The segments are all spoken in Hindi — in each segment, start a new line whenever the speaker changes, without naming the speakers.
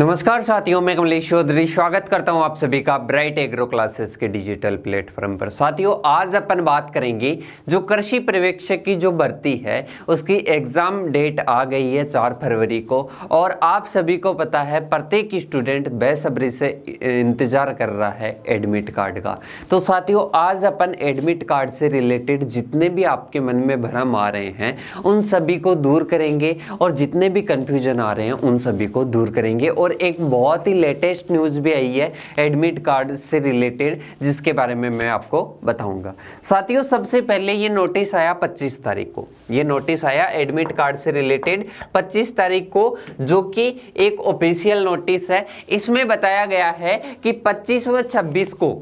नमस्कार साथियों मैं कमलेश चौधरी स्वागत करता हूं आप सभी का ब्राइट एग्रो क्लासेस के डिजिटल प्लेटफॉर्म पर साथियों आज अपन बात करेंगे जो कृषि पर्यवेक्षक की जो भर्ती है उसकी एग्ज़ाम डेट आ गई है चार फरवरी को और आप सभी को पता है प्रत्येक स्टूडेंट बेसब्री से इंतज़ार कर रहा है एडमिट कार्ड का तो साथियों आज अपन एडमिट कार्ड से रिलेटेड जितने भी आपके मन में भ्रम आ रहे हैं उन सभी को दूर करेंगे और जितने भी कन्फ्यूजन आ रहे हैं उन सभी को दूर करेंगे और और एक बहुत ही लेटेस्ट न्यूज़ भी आई है एडमिट कार्ड से रिलेटेड जिसके बारे में मैं आपको बताऊंगा साथियों सबसे पहले ये नोटिस आया 25 तारीख को ये नोटिस आया एडमिट कार्ड से रिलेटेड 25 तारीख को जो कि एक ऑफिशियल नोटिस है इसमें बताया गया है कि पच्चीस व छब्बीस को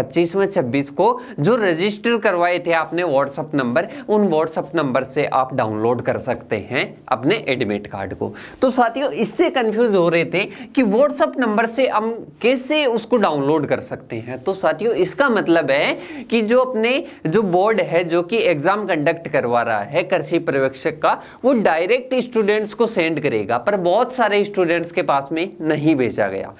पच्चीसवें छब्बीस को जो रजिस्टर करवाए थे आपने व्हाट्सअप नंबर उन व्हाट्सअप नंबर से आप डाउनलोड कर सकते हैं अपने एडमिट कार्ड को तो साथियों इससे कन्फ्यूज हो रहे थे कि व्हाट्सअप नंबर से हम कैसे उसको डाउनलोड कर सकते हैं तो साथियों इसका मतलब है कि जो अपने जो बोर्ड है जो कि एग्जाम कंडक्ट करवा रहा है कृषि पर्यवेक्षक का वो डायरेक्ट स्टूडेंट्स को सेंड करेगा पर बहुत सारे स्टूडेंट्स के पास में नहीं भेजा गया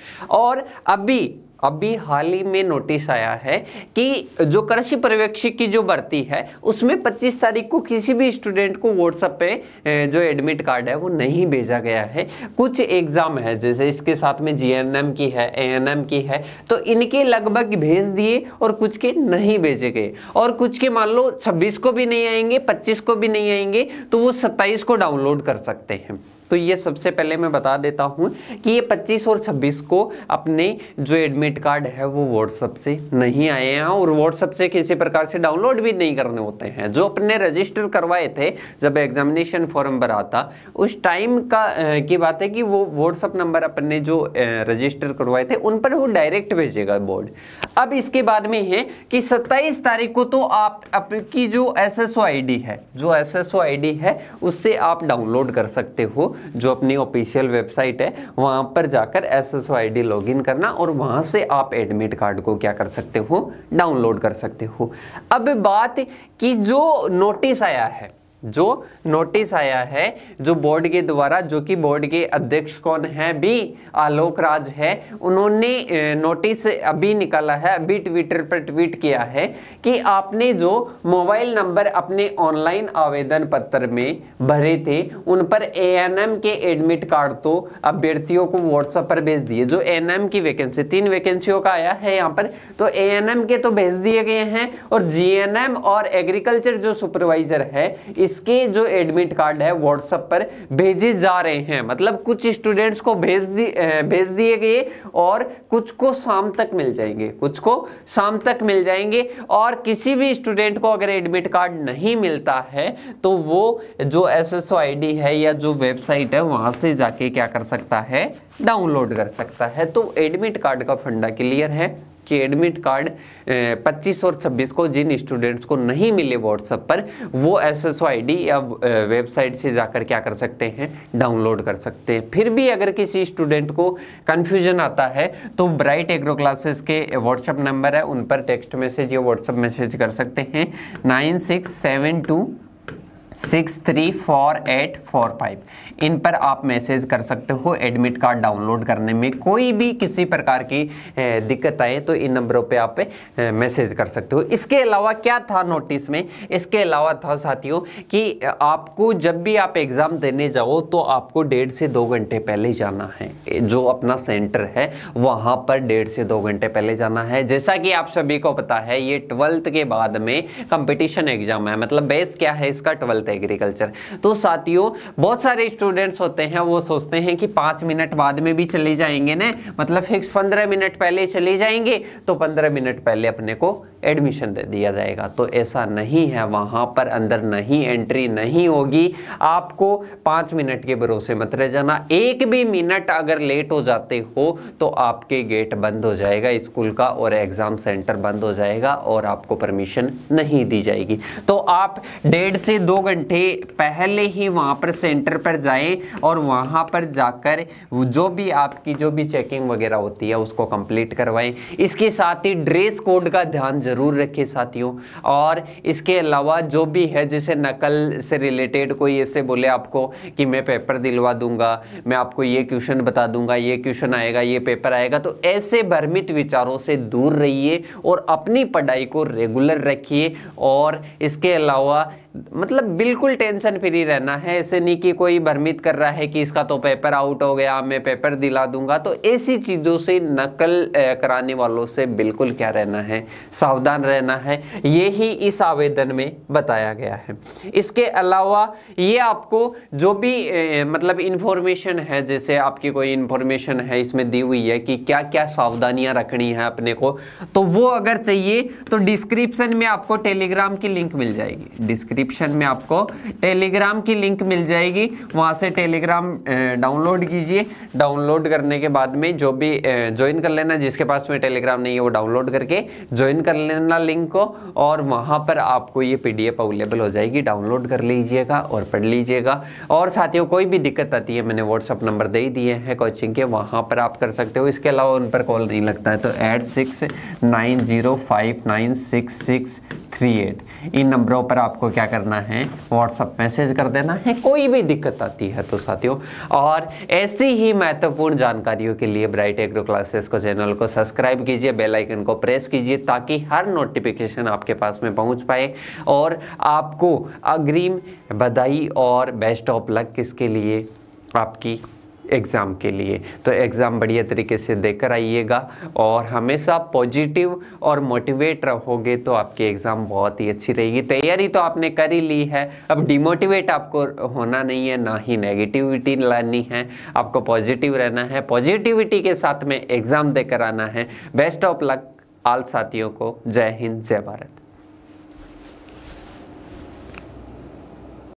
और अभी अभी हाल ही में नोटिस आया है कि जो कृषि पर्यवेक्षक की जो भर्ती है उसमें 25 तारीख को किसी भी स्टूडेंट को व्हाट्सएप पे जो एडमिट कार्ड है वो नहीं भेजा गया है कुछ एग्ज़ाम है जैसे इसके साथ में जीएनएम की है एएनएम की है तो इनके लगभग भेज दिए और कुछ के नहीं भेजे गए और कुछ के मान लो छब्बीस को भी नहीं आएंगे पच्चीस को भी नहीं आएंगे तो वो सत्ताईस को डाउनलोड कर सकते हैं तो ये सबसे पहले मैं बता देता हूँ कि ये 25 और 26 को अपने जो एडमिट कार्ड है वो व्हाट्सअप से नहीं आए हैं और व्हाट्सअप से किसी प्रकार से डाउनलोड भी नहीं करने होते हैं जो अपने रजिस्टर करवाए थे जब एग्जामिनेशन फॉर्म भरा था उस टाइम का की बात है कि वो व्हाट्सअप नंबर अपने जो रजिस्टर करवाए थे उन पर वो डायरेक्ट भेजेगा बोर्ड अब इसके बाद में है कि सत्ताईस तारीख को तो आप आपकी जो एस एस है जो एस एस है उससे आप डाउनलोड कर सकते हो जो अपनी ऑफिशियल वेबसाइट है वहां पर जाकर S S I D log in करना और वहां से आप एडमिट कार्ड को क्या कर सकते हो डाउनलोड कर सकते हो अब बात कि जो नोटिस आया है जो नोटिस आया है जो बोर्ड के द्वारा जो कि बोर्ड के अध्यक्ष कौन है भी आलोक राज है उन्होंने नोटिस अभी निकाला है अभी ट्विटर पर ट्वीट किया है कि आपने जो मोबाइल नंबर अपने ऑनलाइन आवेदन पत्र में भरे थे उन पर एएनएम के एडमिट कार्ड तो अभ्यर्थियों को व्हाट्सएप पर भेज दिए जो ए की वैकेंसी तीन वैकेंसियों का आया है यहाँ पर तो ए के तो भेज दिए गए हैं और जी और एग्रीकल्चर जो सुपरवाइजर है इस इसके जो एडमिट कार्ड है व्हाट्सएप पर भेजे जा रहे हैं मतलब कुछ स्टूडेंट्स को भेज दी भेज दिए गए और कुछ को शाम तक मिल जाएंगे कुछ को शाम तक मिल जाएंगे और किसी भी स्टूडेंट को अगर एडमिट कार्ड नहीं मिलता है तो वो जो एस एस है या जो वेबसाइट है वहाँ से जाके क्या कर सकता है डाउनलोड कर सकता है तो एडमिट कार्ड का फंडा क्लियर है कि एडमिट कार्ड 25 और 26 को जिन स्टूडेंट्स को नहीं मिले व्हाट्सएप पर वो एस एस या वेबसाइट से जाकर क्या कर सकते हैं डाउनलोड कर सकते हैं फिर भी अगर किसी स्टूडेंट को कन्फ्यूजन आता है तो ब्राइट एग्रो क्लासेस के व्हाट्सएप नंबर है उन पर टेक्स्ट मैसेज या व्हाट्सएप मैसेज कर सकते हैं nine six seven two six three four eight four five इन पर आप मैसेज कर सकते हो एडमिट कार्ड डाउनलोड करने में कोई भी किसी प्रकार की दिक्कत आए तो इन नंबरों पे आप मैसेज कर सकते हो इसके अलावा क्या था नोटिस में इसके अलावा था साथियों कि आपको जब भी आप एग्ज़ाम देने जाओ तो आपको डेढ़ से दो घंटे पहले जाना है जो अपना सेंटर है वहाँ पर डेढ़ से दो घंटे पहले जाना है जैसा कि आप सभी को पता है ये ट्वेल्थ के बाद में कंपिटिशन एग्ज़ाम है मतलब बेस क्या है इसका ट्वेल्थ है एग्रीकल्चर तो साथियों बहुत सारे स्टूडेंट्स होते हैं वो सोचते हैं कि पाँच मिनट बाद में भी चले जाएंगे ना मतलब फिक्स पंद्रह मिनट पहले चले जाएंगे तो पंद्रह मिनट पहले अपने को एडमिशन दे दिया जाएगा तो ऐसा नहीं है वहाँ पर अंदर नहीं एंट्री नहीं होगी आपको पाँच मिनट के भरोसे मत रह जाना एक भी मिनट अगर लेट हो जाते हो तो आपके गेट बंद हो जाएगा स्कूल का और एग्ज़ाम सेंटर बंद हो जाएगा और आपको परमिशन नहीं दी जाएगी तो आप डेढ़ से दो घंटे पहले ही वहाँ पर सेंटर पर जाएँ और वहाँ पर जाकर जो भी आपकी जो भी चेकिंग वगैरह होती है उसको कंप्लीट करवाएं इसके साथ ही ड्रेस कोड का ध्यान ज़रूर रखें साथियों और इसके अलावा जो भी है जैसे नकल से रिलेटेड कोई ऐसे बोले आपको कि मैं पेपर दिलवा दूंगा मैं आपको ये क्वेश्चन बता दूंगा ये क्वेश्चन आएगा ये पेपर आएगा तो ऐसे भ्रमित विचारों से दूर रहिए और अपनी पढ़ाई को रेगुलर रखिए और इसके अलावा मतलब बिल्कुल टेंशन फ्री रहना है ऐसे नहीं कि कोई भ्रमित कर रहा है कि इसका तो पेपर आउट हो गया मैं पेपर दिला दूंगा तो ऐसी चीज़ों से नकल कराने वालों से बिल्कुल क्या रहना है सावधान रहना है ये ही इस आवेदन में बताया गया है इसके अलावा ये आपको जो भी मतलब इन्फॉर्मेशन है जैसे आपकी कोई इन्फॉर्मेशन है इसमें दी हुई है कि क्या क्या सावधानियाँ रखनी है अपने को तो वो अगर चाहिए तो डिस्क्रिप्सन में आपको टेलीग्राम की लिंक मिल जाएगी डिस्क्रिप डिस्क्रिप्शन में आपको टेलीग्राम की लिंक मिल जाएगी वहाँ से टेलीग्राम डाउनलोड कीजिए डाउनलोड करने के बाद में जो भी ज्वाइन कर लेना जिसके पास में टेलीग्राम नहीं है वो डाउनलोड करके ज्वाइन कर लेना लिंक को और वहाँ पर आपको ये पी अवेलेबल हो जाएगी डाउनलोड कर लीजिएगा और पढ़ लीजिएगा और साथियों कोई भी दिक्कत आती है मैंने व्हाट्सअप नंबर दे ही दिए हैं कोचिंग के वहाँ पर आप कर सकते हो इसके अलावा उन पर कॉल नहीं लगता है तो eight six nine zero five nine six six three eight इन नंबरों पर आपको क्या करना है व्हाट्सअप मैसेज कर देना है कोई भी दिक्कत आती है तो साथियों और ऐसी ही महत्वपूर्ण जानकारियों के लिए ब्राइट एग्रो क्लासेस को चैनल को सब्सक्राइब कीजिए बेल आइकन को प्रेस कीजिए ताकि हर नोटिफिकेशन आपके पास में पहुंच पाए और आपको अग्रिम बधाई और बेस्ट ऑफ लक किसके लिए आपकी एग्ज़ाम के लिए तो एग्ज़ाम बढ़िया तरीके से देकर आइएगा और हमेशा पॉजिटिव और मोटिवेट रहोगे तो आपकी एग्ज़ाम बहुत ही अच्छी रहेगी तैयारी तो आपने कर ही ली है अब डिमोटिवेट आपको होना नहीं है ना ही नेगेटिविटी लानी है आपको पॉजिटिव रहना है पॉजिटिविटी के साथ में एग्ज़ाम देकर आना है बेस्ट ऑफ लक आल साथियों को जय हिंद जय भारत